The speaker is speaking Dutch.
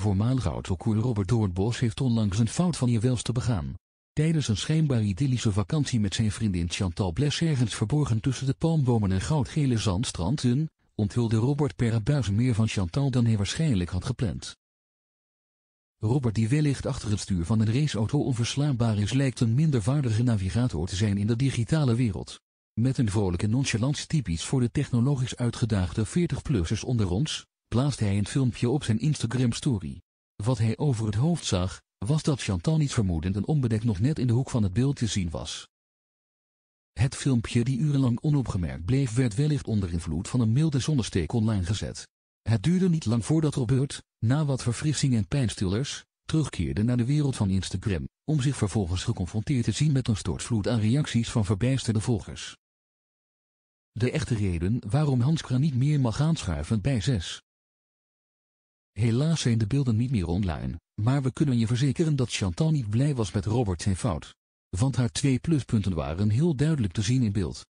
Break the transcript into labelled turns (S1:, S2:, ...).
S1: Voormalig autocour Robert Doornbos heeft onlangs een fout van je welste begaan. Tijdens een schijnbaar idyllische vakantie met zijn vriendin Chantal Bles ergens verborgen tussen de palmbomen en goudgele zandstranden, onthulde Robert per abuis meer van Chantal dan hij waarschijnlijk had gepland. Robert die wellicht achter het stuur van een raceauto onverslaanbaar is lijkt een minder vaardige navigator te zijn in de digitale wereld. Met een vrolijke nonchalance typisch voor de technologisch uitgedaagde 40-plussers onder ons, plaatste hij een filmpje op zijn Instagram-story. Wat hij over het hoofd zag, was dat Chantal niet vermoedend en onbedekt nog net in de hoek van het beeld te zien was. Het filmpje die urenlang onopgemerkt bleef werd wellicht onder invloed van een milde zonnesteek online gezet. Het duurde niet lang voordat Robert, na wat verfrissing en pijnstillers, terugkeerde naar de wereld van Instagram, om zich vervolgens geconfronteerd te zien met een stortvloed aan reacties van verbijsterde volgers. De echte reden waarom Hans Hanskra niet meer mag aanschuiven bij 6 Helaas zijn de beelden niet meer online, maar we kunnen je verzekeren dat Chantal niet blij was met Robert zijn fout. Want haar twee pluspunten waren heel duidelijk te zien in beeld.